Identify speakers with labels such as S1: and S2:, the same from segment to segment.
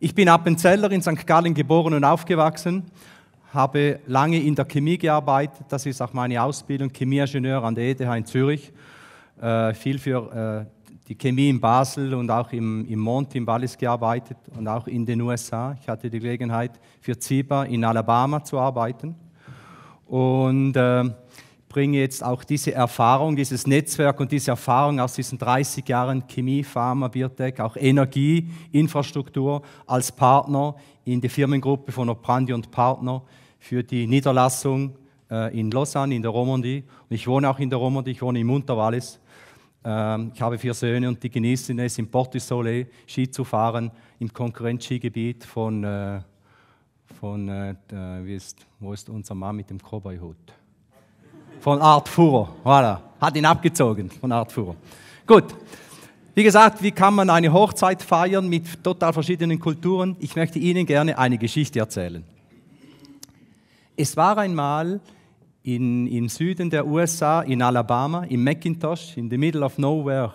S1: Ich bin Appenzeller in St. Gallen geboren und aufgewachsen, habe lange in der Chemie gearbeitet, das ist auch meine Ausbildung, Chemieingenieur an der ETH in Zürich, äh, viel für äh, die Chemie in Basel und auch im, im Monte, im Wallis gearbeitet und auch in den USA. Ich hatte die Gelegenheit, für ZIBA in Alabama zu arbeiten und äh, bringe jetzt auch diese Erfahrung, dieses Netzwerk und diese Erfahrung aus diesen 30 Jahren Chemie, Pharma, Biotech, auch Energie, Infrastruktur als Partner in die Firmengruppe von Oprandi und Partner für die Niederlassung äh, in Lausanne, in der Romandie. Und ich wohne auch in der Romandie, ich wohne im Unterwallis. Ähm, ich habe vier Söhne und die genießen es, in Portisole Ski zu fahren, im Konkurrenzskigebiet von, äh, von äh, wo ist unser Mann mit dem Cowboyhut? Von Art Fuhrer, voilà. Hat ihn abgezogen von Art Fuhrer. Gut. Wie gesagt, wie kann man eine Hochzeit feiern mit total verschiedenen Kulturen? Ich möchte Ihnen gerne eine Geschichte erzählen. Es war einmal in, im Süden der USA, in Alabama, im McIntosh, in the middle of nowhere,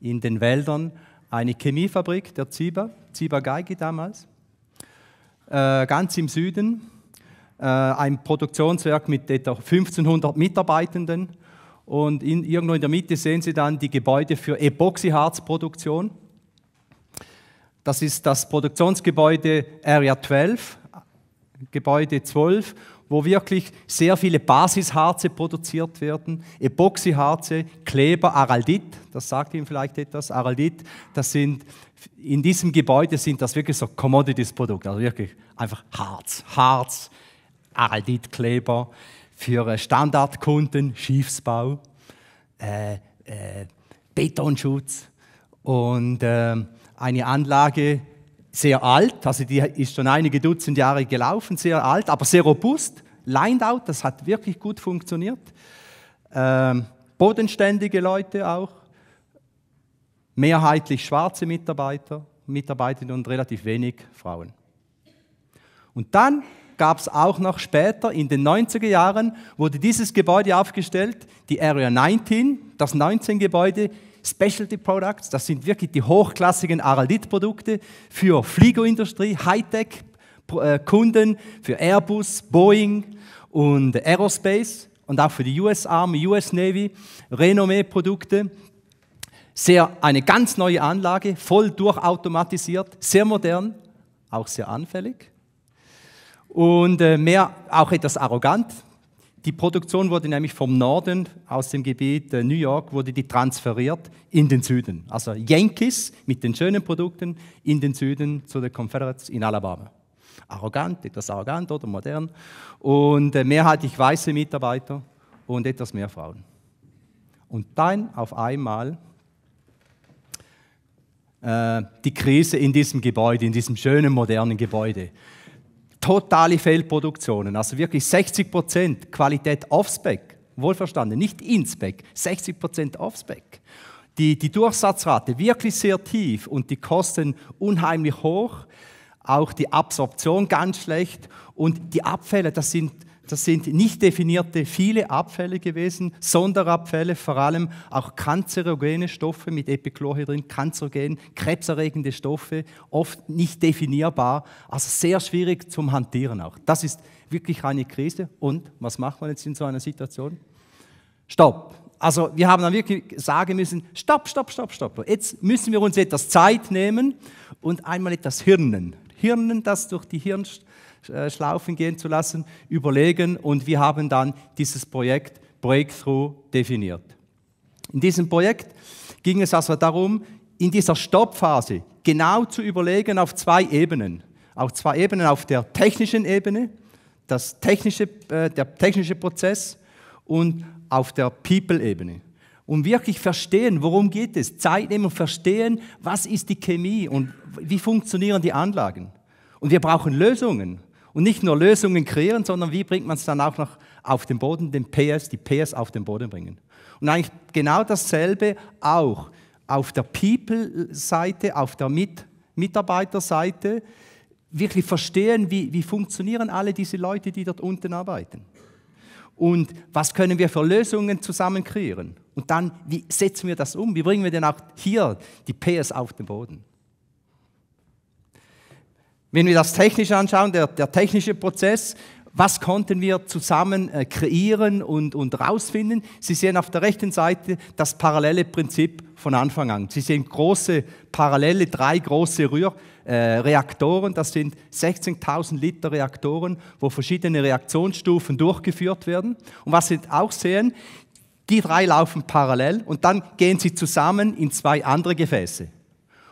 S1: in den Wäldern, eine Chemiefabrik der Ziba, Ziba Geige damals, äh, ganz im Süden. Äh, ein Produktionswerk mit etwa 1500 Mitarbeitenden. Und in, irgendwo in der Mitte sehen Sie dann die Gebäude für Epoxyharzproduktion. Das ist das Produktionsgebäude Area 12, Gebäude 12, wo wirklich sehr viele Basisharze produziert werden. Epoxyharze, Kleber, Araldit, das sagt Ihnen vielleicht etwas, Araldit, das sind, in diesem Gebäude sind das wirklich so Commodities-Produkte, also wirklich einfach Harz, Harz, Araldit Kleber für Standardkunden, Schiffsbau, äh, äh, Betonschutz und äh, eine Anlage sehr alt, also die ist schon einige Dutzend Jahre gelaufen, sehr alt, aber sehr robust. Lined-out, das hat wirklich gut funktioniert. Ähm, bodenständige Leute auch, mehrheitlich schwarze Mitarbeiter, Mitarbeitende und relativ wenig Frauen. Und dann gab es auch noch später, in den 90er Jahren, wurde dieses Gebäude aufgestellt, die Area 19, das 19-Gebäude, Specialty Products, das sind wirklich die hochklassigen Araldit-Produkte für Fliegerindustrie, Hightech-Kunden, äh, für Airbus, Boeing und Aerospace und auch für die US Army, US Navy, Renommee-Produkte. Sehr, eine ganz neue Anlage, voll durchautomatisiert, sehr modern, auch sehr anfällig und äh, mehr auch etwas arrogant. Die Produktion wurde nämlich vom Norden aus dem Gebiet äh, New York wurde die transferiert in den Süden. Also Yankees mit den schönen Produkten in den Süden zu den Confederates in Alabama. Arrogant, etwas arrogant oder modern und äh, mehrheitlich weiße Mitarbeiter und etwas mehr Frauen. Und dann auf einmal die Krise in diesem Gebäude, in diesem schönen modernen Gebäude totale Fehlproduktionen, also wirklich 60 Prozent Qualität aufs Back, wohlverstanden, nicht ins Back, 60 Prozent aufs Back. Die, die Durchsatzrate wirklich sehr tief und die Kosten unheimlich hoch, auch die Absorption ganz schlecht und die Abfälle, das sind das sind nicht definierte viele Abfälle gewesen, Sonderabfälle, vor allem auch kanzerogene Stoffe mit Epichlorhydrin, kanzerogen, krebserregende Stoffe, oft nicht definierbar, also sehr schwierig zum Hantieren auch. Das ist wirklich eine Krise. Und was macht man jetzt in so einer Situation? Stopp. Also wir haben dann wirklich sagen müssen, stopp, stopp, stopp, stopp. Jetzt müssen wir uns etwas Zeit nehmen und einmal etwas hirnen. Hirnen, das durch die Hirnströme äh, schlaufen gehen zu lassen, überlegen und wir haben dann dieses Projekt Breakthrough definiert. In diesem Projekt ging es also darum, in dieser Stoppphase genau zu überlegen auf zwei Ebenen. Auf zwei Ebenen, auf der technischen Ebene, das technische, äh, der technische Prozess und auf der People-Ebene. Und wirklich verstehen, worum geht es. Zeit nehmen und verstehen, was ist die Chemie und wie funktionieren die Anlagen. Und wir brauchen Lösungen und nicht nur Lösungen kreieren, sondern wie bringt man es dann auch noch auf den Boden, den PS, die PS auf den Boden bringen. Und eigentlich genau dasselbe auch auf der People-Seite, auf der Mit Mitarbeiterseite, wirklich verstehen, wie, wie funktionieren alle diese Leute, die dort unten arbeiten. Und was können wir für Lösungen zusammen kreieren? Und dann, wie setzen wir das um? Wie bringen wir denn auch hier die PS auf den Boden? Wenn wir das technisch anschauen, der, der technische Prozess, was konnten wir zusammen äh, kreieren und, und rausfinden? Sie sehen auf der rechten Seite das parallele Prinzip von Anfang an. Sie sehen große parallele, drei große Rühr, äh, Reaktoren. Das sind 16.000 Liter Reaktoren, wo verschiedene Reaktionsstufen durchgeführt werden. Und was Sie auch sehen, die drei laufen parallel und dann gehen sie zusammen in zwei andere Gefäße.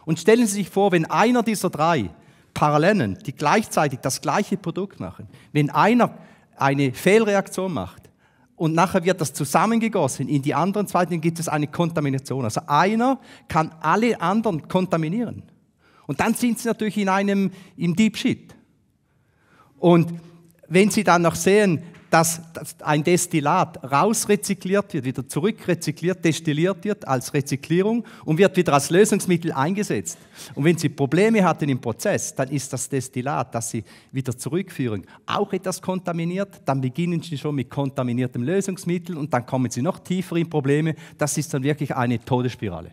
S1: Und stellen Sie sich vor, wenn einer dieser drei Parallelen, die gleichzeitig das gleiche Produkt machen. Wenn einer eine Fehlreaktion macht und nachher wird das zusammengegossen in die anderen zwei, dann gibt es eine Kontamination. Also einer kann alle anderen kontaminieren. Und dann sind sie natürlich in einem, im Deep Shit. Und wenn sie dann noch sehen, dass ein Destillat rausrezykliert wird, wieder zurückrezykliert, destilliert wird als Rezyklierung und wird wieder als Lösungsmittel eingesetzt. Und wenn Sie Probleme hatten im Prozess, dann ist das Destillat, das Sie wieder zurückführen, auch etwas kontaminiert. Dann beginnen Sie schon mit kontaminiertem Lösungsmittel und dann kommen Sie noch tiefer in Probleme. Das ist dann wirklich eine Todesspirale.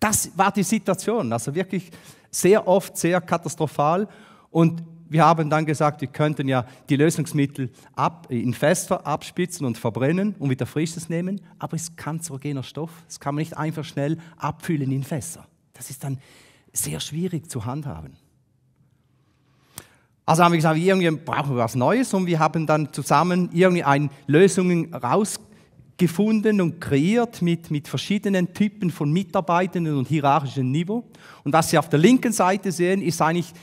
S1: Das war die Situation, also wirklich sehr oft sehr katastrophal. Und wir haben dann gesagt, wir könnten ja die Lösungsmittel ab, in Fester abspitzen und verbrennen und wieder frisches nehmen, aber es ist kanzerogener Stoff. Das kann man nicht einfach schnell abfüllen in Fässer. Das ist dann sehr schwierig zu handhaben. Also haben wir gesagt, irgendwie brauchen wir was Neues und wir haben dann zusammen irgendwie eine Lösung rausgefunden und kreiert mit, mit verschiedenen Typen von Mitarbeitenden und hierarchischen Niveau. Und was Sie auf der linken Seite sehen, ist eigentlich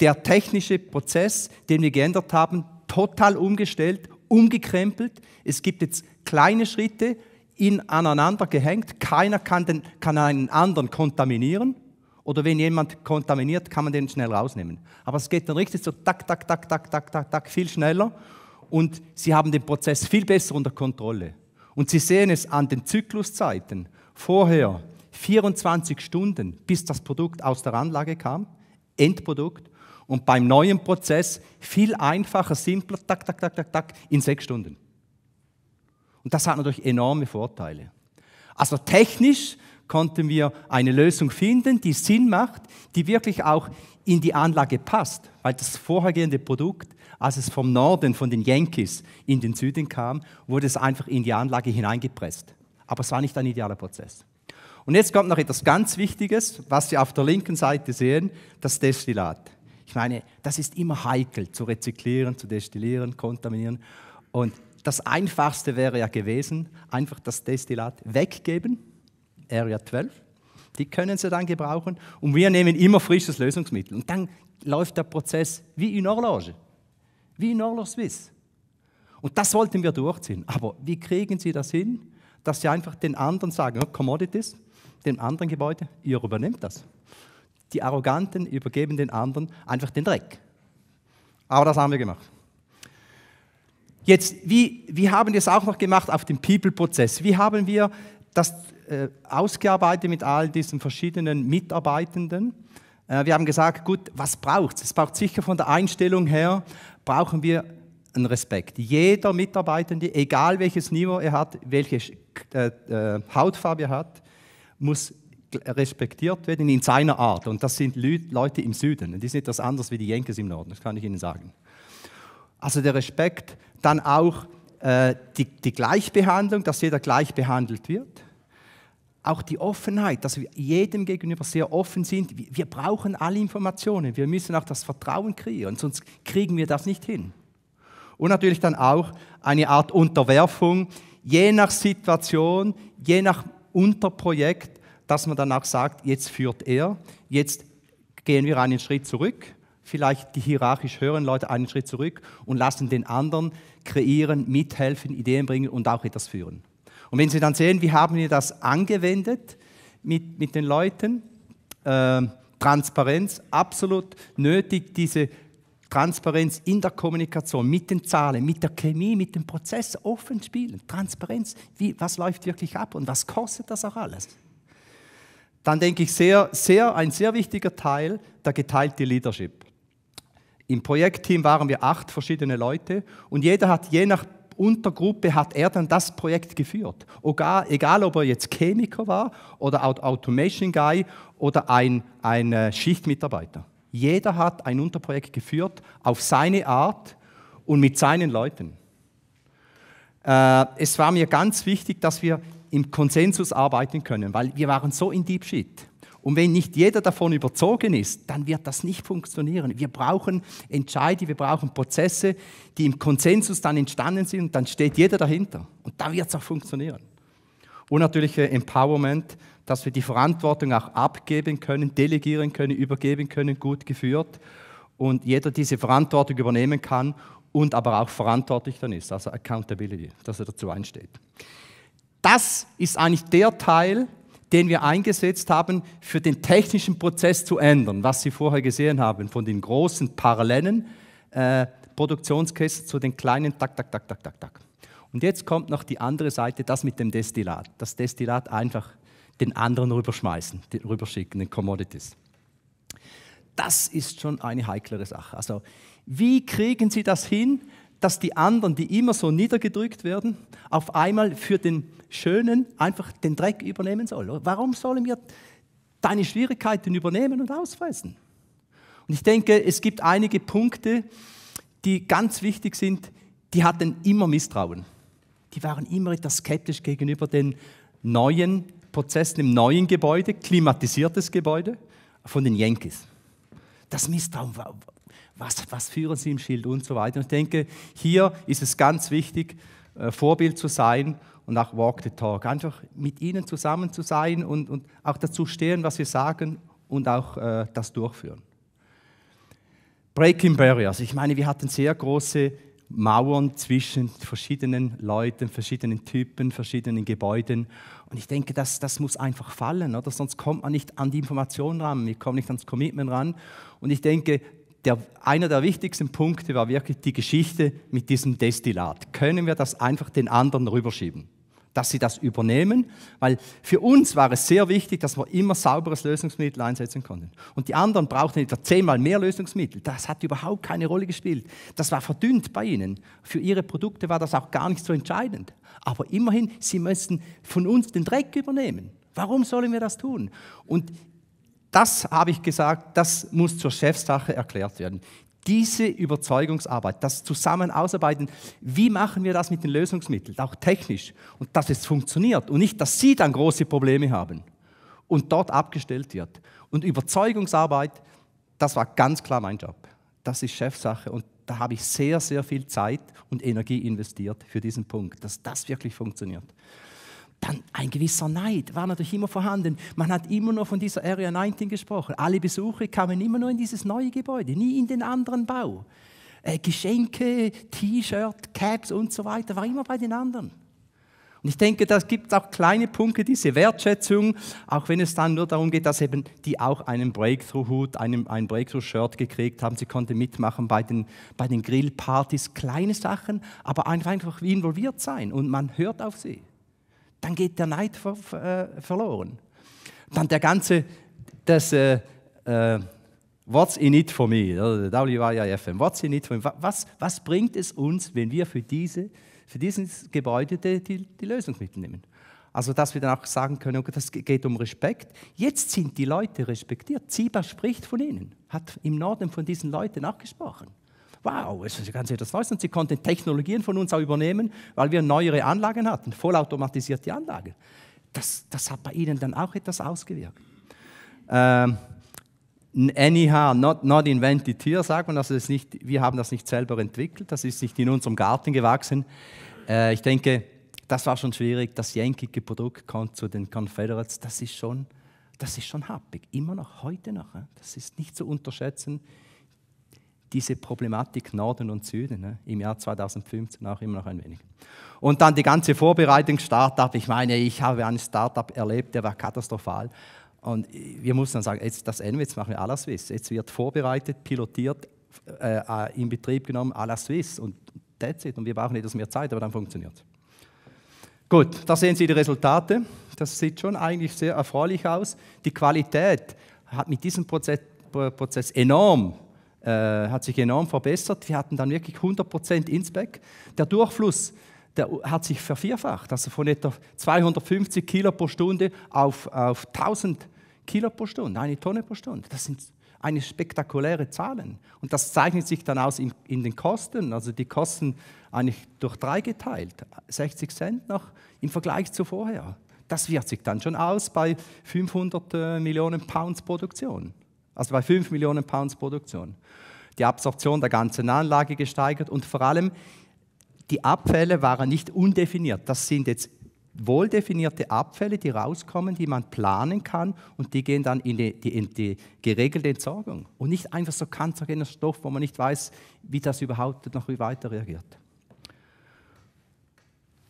S1: der technische Prozess, den wir geändert haben, total umgestellt, umgekrempelt. Es gibt jetzt kleine Schritte in, aneinander gehängt. Keiner kann, den, kann einen anderen kontaminieren. Oder wenn jemand kontaminiert, kann man den schnell rausnehmen. Aber es geht dann richtig so tak, tak, tak, tak, tak, tak, tak, viel schneller. Und sie haben den Prozess viel besser unter Kontrolle. Und sie sehen es an den Zykluszeiten. Vorher 24 Stunden, bis das Produkt aus der Anlage kam, Endprodukt und beim neuen Prozess viel einfacher, simpler, tak, tak, tak, tak, tak, in sechs Stunden. Und das hat natürlich enorme Vorteile. Also technisch konnten wir eine Lösung finden, die Sinn macht, die wirklich auch in die Anlage passt, weil das vorhergehende Produkt, als es vom Norden, von den Yankees in den Süden kam, wurde es einfach in die Anlage hineingepresst. Aber es war nicht ein idealer Prozess. Und jetzt kommt noch etwas ganz Wichtiges, was Sie auf der linken Seite sehen, das Destillat. Ich meine, das ist immer heikel, zu rezyklieren, zu destillieren, kontaminieren. Und das Einfachste wäre ja gewesen, einfach das Destillat weggeben, Area 12. Die können sie dann gebrauchen. Und wir nehmen immer frisches Lösungsmittel. Und dann läuft der Prozess wie in Orloge, wie in Orloge Suisse. Und das wollten wir durchziehen. Aber wie kriegen Sie das hin, dass Sie einfach den anderen sagen, oh, Commodities, dem anderen Gebäude, ihr übernimmt das. Die Arroganten übergeben den anderen einfach den Dreck. Aber das haben wir gemacht. Jetzt, wie, wie haben wir es auch noch gemacht auf dem People-Prozess? Wie haben wir das äh, ausgearbeitet mit all diesen verschiedenen Mitarbeitenden? Äh, wir haben gesagt, gut, was braucht es? Es braucht sicher von der Einstellung her, brauchen wir einen Respekt. Jeder Mitarbeitende, egal welches Niveau er hat, welche äh, äh, Hautfarbe er hat, muss respektiert werden in seiner Art. Und das sind Leute im Süden. die sind etwas anders wie die Yankees im Norden, das kann ich Ihnen sagen. Also der Respekt, dann auch äh, die, die Gleichbehandlung, dass jeder gleich behandelt wird. Auch die Offenheit, dass wir jedem gegenüber sehr offen sind. Wir brauchen alle Informationen. Wir müssen auch das Vertrauen kreieren, sonst kriegen wir das nicht hin. Und natürlich dann auch eine Art Unterwerfung, je nach Situation, je nach Unterprojekt dass man dann auch sagt, jetzt führt er, jetzt gehen wir einen Schritt zurück, vielleicht die hierarchisch höheren Leute einen Schritt zurück und lassen den anderen kreieren, mithelfen, Ideen bringen und auch etwas führen. Und wenn Sie dann sehen, wie haben wir das angewendet mit, mit den Leuten, äh, Transparenz, absolut nötig, diese Transparenz in der Kommunikation, mit den Zahlen, mit der Chemie, mit dem Prozess offen spielen. Transparenz, wie, was läuft wirklich ab und was kostet das auch alles? Dann denke ich, sehr, sehr, ein sehr wichtiger Teil, der geteilte Leadership. Im Projektteam waren wir acht verschiedene Leute und jeder hat je nach Untergruppe hat er dann das Projekt geführt. Egal, egal ob er jetzt Chemiker war oder Automation Guy oder ein, ein äh, Schichtmitarbeiter. Jeder hat ein Unterprojekt geführt auf seine Art und mit seinen Leuten. Äh, es war mir ganz wichtig, dass wir im Konsensus arbeiten können, weil wir waren so in Deep Shit. Und wenn nicht jeder davon überzogen ist, dann wird das nicht funktionieren. Wir brauchen Entscheide, wir brauchen Prozesse, die im Konsensus dann entstanden sind und dann steht jeder dahinter. Und da wird es auch funktionieren. Und natürlich äh, Empowerment, dass wir die Verantwortung auch abgeben können, delegieren können, übergeben können, gut geführt und jeder diese Verantwortung übernehmen kann und aber auch verantwortlich dann ist, also Accountability, dass er dazu einsteht das ist eigentlich der Teil, den wir eingesetzt haben, für den technischen Prozess zu ändern, was Sie vorher gesehen haben, von den großen parallelen äh, Produktionskästen zu den kleinen, tak, tak, tak, tak, tak, tak. Und jetzt kommt noch die andere Seite, das mit dem Destillat. Das Destillat einfach den anderen rüberschmeißen, den rüberschicken, den Commodities. Das ist schon eine heiklere Sache. Also, wie kriegen Sie das hin, dass die anderen, die immer so niedergedrückt werden, auf einmal für den Schönen einfach den Dreck übernehmen sollen. Warum sollen wir deine Schwierigkeiten übernehmen und ausweisen? Und ich denke, es gibt einige Punkte, die ganz wichtig sind. Die hatten immer Misstrauen. Die waren immer etwas skeptisch gegenüber den neuen Prozessen im neuen Gebäude, klimatisiertes Gebäude von den Yankees. Das Misstrauen war, was, was führen sie im Schild und so weiter. Und ich denke, hier ist es ganz wichtig, äh, Vorbild zu sein und auch Walk the Talk. Einfach mit ihnen zusammen zu sein und, und auch dazu stehen, was wir sagen und auch äh, das durchführen. Breaking Barriers. Ich meine, wir hatten sehr große Mauern zwischen verschiedenen Leuten, verschiedenen Typen, verschiedenen Gebäuden. Und ich denke, das, das muss einfach fallen, oder? sonst kommt man nicht an die Information ran, wir kommen nicht ans Commitment ran. Und ich denke, der, einer der wichtigsten Punkte war wirklich die Geschichte mit diesem Destillat. Können wir das einfach den anderen rüberschieben? Dass sie das übernehmen, weil für uns war es sehr wichtig, dass wir immer sauberes Lösungsmittel einsetzen konnten. Und die anderen brauchten etwa zehnmal mehr Lösungsmittel. Das hat überhaupt keine Rolle gespielt. Das war verdünnt bei ihnen. Für ihre Produkte war das auch gar nicht so entscheidend. Aber immerhin, sie müssen von uns den Dreck übernehmen. Warum sollen wir das tun? Und das habe ich gesagt, das muss zur Chefsache erklärt werden. Diese Überzeugungsarbeit, das zusammen wie machen wir das mit den Lösungsmitteln, auch technisch, und dass es funktioniert und nicht, dass Sie dann große Probleme haben und dort abgestellt wird. Und Überzeugungsarbeit, das war ganz klar mein Job. Das ist Chefsache und da habe ich sehr, sehr viel Zeit und Energie investiert für diesen Punkt, dass das wirklich funktioniert dann ein gewisser Neid war natürlich immer vorhanden. Man hat immer nur von dieser Area 19 gesprochen. Alle Besuche kamen immer nur in dieses neue Gebäude, nie in den anderen Bau. Äh, Geschenke, T-Shirt, Caps und so weiter war immer bei den anderen. Und ich denke, da gibt es auch kleine Punkte, diese Wertschätzung, auch wenn es dann nur darum geht, dass eben die auch einen Breakthrough-Hut, einen, ein Breakthrough-Shirt gekriegt haben. Sie konnten mitmachen bei den, bei den Grillpartys, kleine Sachen, aber einfach involviert sein und man hört auf sie dann geht der Neid ver ver äh, verloren. Dann der ganze, das äh, äh, What's in it for me, WIFM, what's in it for me, was, was bringt es uns, wenn wir für, diese, für dieses Gebäude die, die Lösung mitnehmen? Also, dass wir dann auch sagen können, das geht um Respekt. Jetzt sind die Leute respektiert. Ziba spricht von ihnen, hat im Norden von diesen Leuten auch gesprochen wow, es ist ganz etwas Neues. Und sie konnten Technologien von uns auch übernehmen, weil wir neuere Anlagen hatten, vollautomatisierte Anlagen. Das, das hat bei ihnen dann auch etwas ausgewirkt. Ähm, anyhow, not, not invented here, sagt man, also das nicht, wir haben das nicht selber entwickelt, das ist nicht in unserem Garten gewachsen. Äh, ich denke, das war schon schwierig, das yankee Produkt kommt zu den Confederates, das ist schon, das schon happig, immer noch heute noch. Das ist nicht zu unterschätzen, diese Problematik Norden und Süden ne, im Jahr 2015 auch immer noch ein wenig. Und dann die ganze Vorbereitung Startup. Ich meine, ich habe ein Startup erlebt, der war katastrophal. Und wir mussten dann sagen, jetzt das Ende, jetzt machen wir alles Swiss. Jetzt wird vorbereitet, pilotiert, äh, äh in Betrieb genommen, alles Swiss. Und that's it. Und wir brauchen etwas mehr Zeit, aber dann funktioniert es. Gut, da sehen Sie die Resultate. Das sieht schon eigentlich sehr erfreulich aus. Die Qualität hat mit diesem Prozess, Prozess enorm äh, hat sich enorm verbessert. Wir hatten dann wirklich 100% Inspec. Der Durchfluss der hat sich vervierfacht, also von etwa 250 Kilo pro Stunde auf, auf 1000 Kilo pro Stunde, eine Tonne pro Stunde. Das sind eine spektakuläre Zahlen. Und das zeichnet sich dann aus in, in, den Kosten, also die Kosten eigentlich durch drei geteilt, 60 Cent noch im Vergleich zu vorher. Das wirkt sich dann schon aus bei 500 äh, Millionen Pounds Produktion. Also bei 5 Millionen Pounds Produktion. Die Absorption der ganzen Anlage gesteigert und vor allem die Abfälle waren nicht undefiniert. Das sind jetzt wohldefinierte Abfälle, die rauskommen, die man planen kann und die gehen dann in die, die, in die geregelte Entsorgung und nicht einfach so kanzergener Stoff, wo man nicht weiß, wie das überhaupt noch weiter reagiert.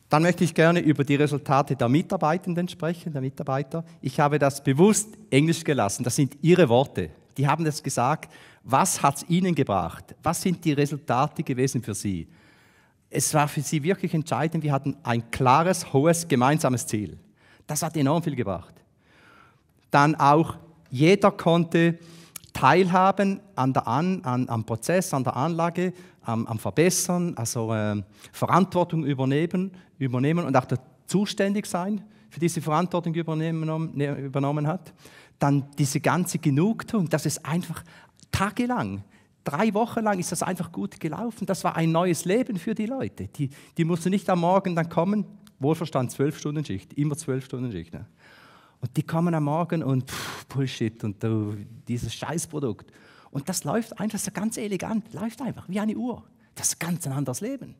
S1: Dann möchte ich gerne über die Resultate der Mitarbeitenden sprechen, der Mitarbeiter. Ich habe das bewusst Englisch gelassen. Das sind Ihre Worte. Die haben das gesagt. Was hat es Ihnen gebracht? Was sind die Resultate gewesen für Sie? Es war für Sie wirklich entscheidend. Wir hatten ein klares, hohes gemeinsames Ziel. Das hat enorm viel gebracht. Dann auch, jeder konnte teilhaben an der an, an, am Prozess, an der Anlage, am, am Verbessern, also äh, Verantwortung übernehmen übernehmen und auch der zuständig sein für diese Verantwortung ne, übernommen hat. Dann diese ganze Genugtuung, dass es einfach tagelang, drei Wochen lang ist das einfach gut gelaufen. Das war ein neues Leben für die Leute. Die, die mussten nicht am Morgen dann kommen, wohlverstand, zwölf Stunden Schicht, immer zwölf Stunden Schicht. Ne? Und die kommen am Morgen und pff, Bullshit und oh, dieses Scheißprodukt. Und das läuft einfach so ganz elegant, läuft einfach wie eine Uhr. Das ist ein ganz anderes Leben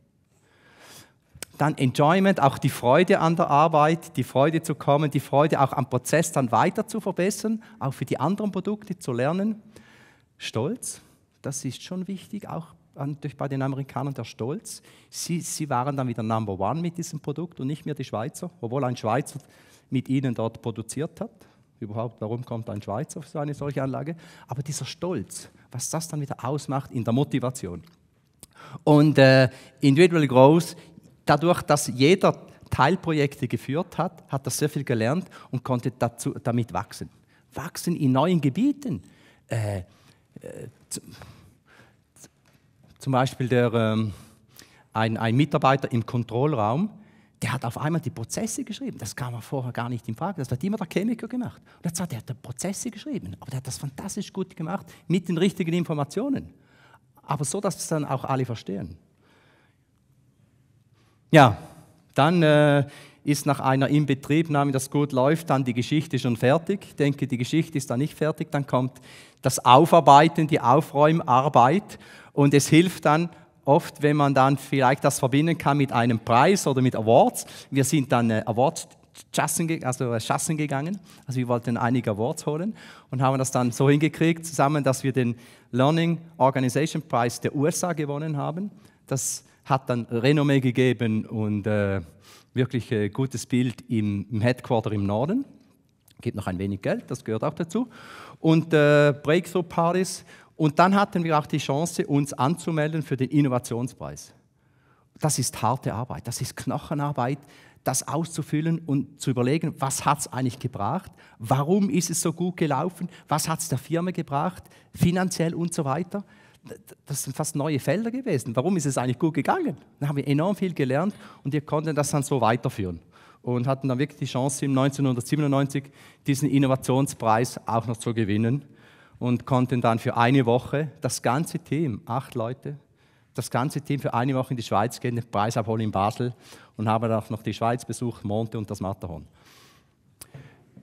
S1: dann Enjoyment, auch die Freude an der Arbeit, die Freude zu kommen, die Freude auch am Prozess dann weiter zu verbessern, auch für die anderen Produkte zu lernen. Stolz, das ist schon wichtig, auch bei den Amerikanern der Stolz. Sie, sie waren dann wieder Number One mit diesem Produkt und nicht mehr die Schweizer, obwohl ein Schweizer mit ihnen dort produziert hat. Überhaupt, warum kommt ein Schweizer auf so eine solche Anlage? Aber dieser Stolz, was das dann wieder ausmacht in der Motivation. Und äh, Individual Growth dadurch, dass jeder Teilprojekte geführt hat, hat er sehr viel gelernt und konnte dazu, damit wachsen. Wachsen in neuen Gebieten. Äh, äh, zum Beispiel der, ähm, ein, ein, Mitarbeiter im Kontrollraum, der hat auf einmal die Prozesse geschrieben. Das kam vorher gar nicht in Frage. Das hat immer der Chemiker gemacht. Und zwar, der hat die Prozesse geschrieben, aber der hat das fantastisch gut gemacht mit den richtigen Informationen. Aber so, dass es dann auch alle verstehen. Ja, dann äh, ist nach einer Inbetriebnahme, das gut läuft, dann die Geschichte schon fertig. Ich denke, die Geschichte ist dann nicht fertig. Dann kommt das Aufarbeiten, die Aufräumarbeit. Und es hilft dann oft, wenn man dann vielleicht das verbinden kann mit einem Preis oder mit Awards. Wir sind dann äh, Awards Chassen, also äh, Chassen gegangen. Also wir wollten einige Awards holen und haben das dann so hingekriegt, zusammen, dass wir den Learning Organization Prize der USA gewonnen haben. Das hat dann Renommee gegeben und äh, wirklich ein äh, gutes Bild im, im Headquarter im Norden. Gibt noch ein wenig Geld, das gehört auch dazu. Und äh, Breakthrough-Partys. Und dann hatten wir auch die Chance, uns anzumelden für den Innovationspreis. Das ist harte Arbeit, das ist Knochenarbeit, das auszufüllen und zu überlegen, was hat es eigentlich gebracht, warum ist es so gut gelaufen, was hat es der Firma gebracht, finanziell und so weiter das sind fast neue Felder gewesen. Warum ist es eigentlich gut gegangen? Da haben wir enorm viel gelernt und wir konnten das dann so weiterführen und hatten dann wirklich die Chance, im 1997 diesen Innovationspreis auch noch zu gewinnen und konnten dann für eine Woche das ganze Team, acht Leute, das ganze Team für eine Woche in die Schweiz gehen, den Preis abholen in Basel und haben dann auch noch die Schweiz besucht, Monte und das Matterhorn.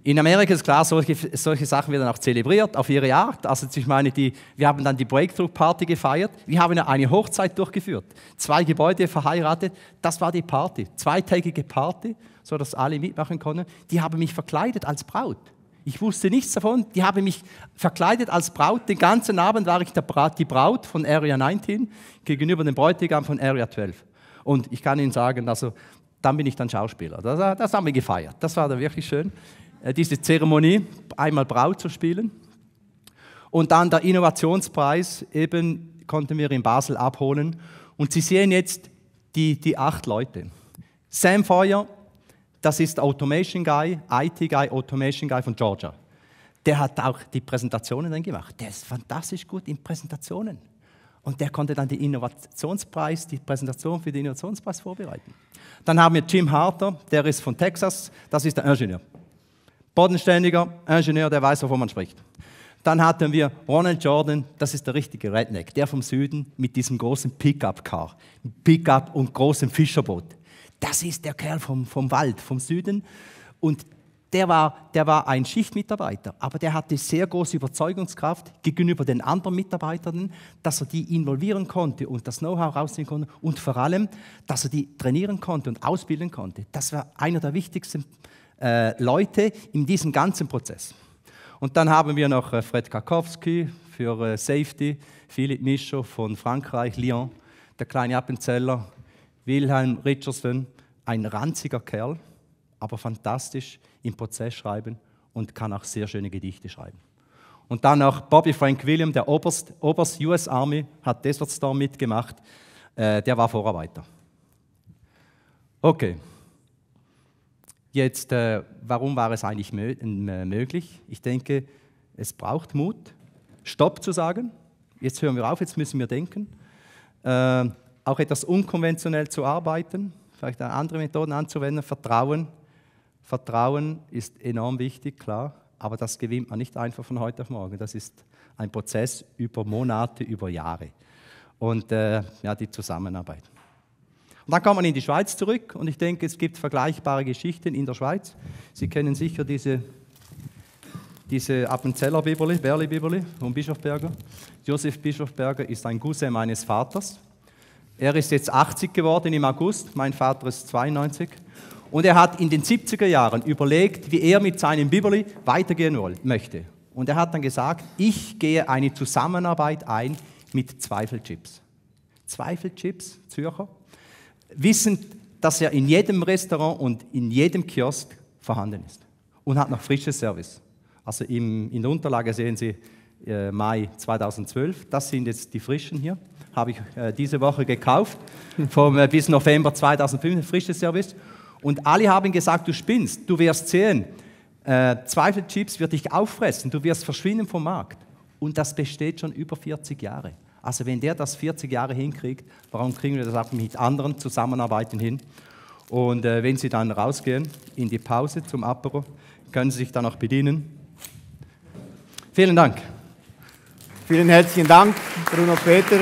S1: In Amerika ist klar, solche, solche Sachen werden auch zelebriert auf ihre Art. Also ich meine, die, wir haben dann die Breakthrough-Party gefeiert. Wir haben eine Hochzeit durchgeführt. Zwei Gebäude verheiratet. Das war die Party. Zweitägige Party, sodass alle mitmachen konnten. Die haben mich verkleidet als Braut. Ich wusste nichts davon. Die haben mich verkleidet als Braut. Den ganzen Abend war ich Bra die Braut von Area 19 gegenüber dem Bräutigam von Area 12. Und ich kann Ihnen sagen, also dann bin ich dann Schauspieler. Das, das haben wir gefeiert. Das war dann wirklich schön. Äh, diese Zeremonie, einmal Braut zu spielen. Und dann der Innovationspreis, eben konnten wir in Basel abholen. Und Sie sehen jetzt die, die acht Leute. Sam Feuer, das ist Automation Guy, IT Guy, Automation Guy von Georgia. Der hat auch die Präsentationen dann gemacht. Der ist fantastisch gut in Präsentationen. Und der konnte dann die Innovationspreis, die Präsentation für den Innovationspreis vorbereiten. Dann haben wir Jim Harter, der ist von Texas, das ist der Ingenieur bodenständiger Ingenieur, der weiß, wovon man spricht. Dann hatten wir Ronald Jordan, das ist der richtige Redneck, der vom Süden mit diesem großen Pickup-Car, Pickup und großem Fischerboot. Das ist der Kerl vom, vom Wald, vom Süden. Und der war, der war ein Schichtmitarbeiter, aber der hatte sehr große Überzeugungskraft gegenüber den anderen Mitarbeitern, dass er die involvieren konnte und das Know-how rausnehmen konnte und vor allem, dass er die trainieren konnte und ausbilden konnte. Das war einer der wichtigsten äh, Leute in diesem ganzen Prozess. Und dann haben wir noch äh, Fred Karkowski für äh, Safety, Philipp Mischer von Frankreich, Lyon, der kleine Appenzeller, Wilhelm Richardson, ein ranziger Kerl, aber fantastisch im Prozess schreiben und kann auch sehr schöne Gedichte schreiben. Und dann auch Bobby Frank William, der Oberst, Oberst US Army, hat Desert Storm mitgemacht, äh, der war Vorarbeiter. Okay. Jetzt, äh, warum war es eigentlich äh, möglich? Ich denke, es braucht Mut, Stopp zu sagen. Jetzt hören wir auf, jetzt müssen wir denken. Äh, auch etwas unkonventionell zu arbeiten, vielleicht andere Methoden anzuwenden. Vertrauen. Vertrauen ist enorm wichtig, klar. Aber das gewinnt man nicht einfach von heute auf morgen. Das ist ein Prozess über Monate, über Jahre. Und äh, ja, die Zusammenarbeit. Und dann kommt man in die Schweiz zurück und ich denke, es gibt vergleichbare Geschichten in der Schweiz. Sie kennen sicher diese, diese Appenzeller biberli Berli biberli von Bischofberger. Josef Bischofberger ist ein Cousin meines Vaters. Er ist jetzt 80 geworden im August, mein Vater ist 92. Und er hat in den 70er Jahren überlegt, wie er mit seinem Biberli weitergehen möchte. Und er hat dann gesagt, ich gehe eine Zusammenarbeit ein mit Zweifelchips. Zweifelchips, Zürcher, wissend, dass er in jedem Restaurant und in jedem Kiosk vorhanden ist und hat noch frisches Service. Also im, in der Unterlage sehen Sie äh, Mai 2012, das sind jetzt die frischen hier, habe ich äh, diese Woche gekauft, vom, äh, bis November 2015, frisches Service. Und alle haben gesagt, du spinnst, du wirst sehen, äh, Zweifelchips wird dich auffressen, du wirst verschwinden vom Markt. Und das besteht schon über 40 Jahre. Also wenn der das 40 Jahre hinkriegt, warum kriegen wir das auch mit anderen Zusammenarbeiten hin? Und äh, wenn Sie dann rausgehen in die Pause zum Apero, können Sie sich dann auch bedienen. Vielen Dank. Vielen herzlichen Dank, Bruno Peter.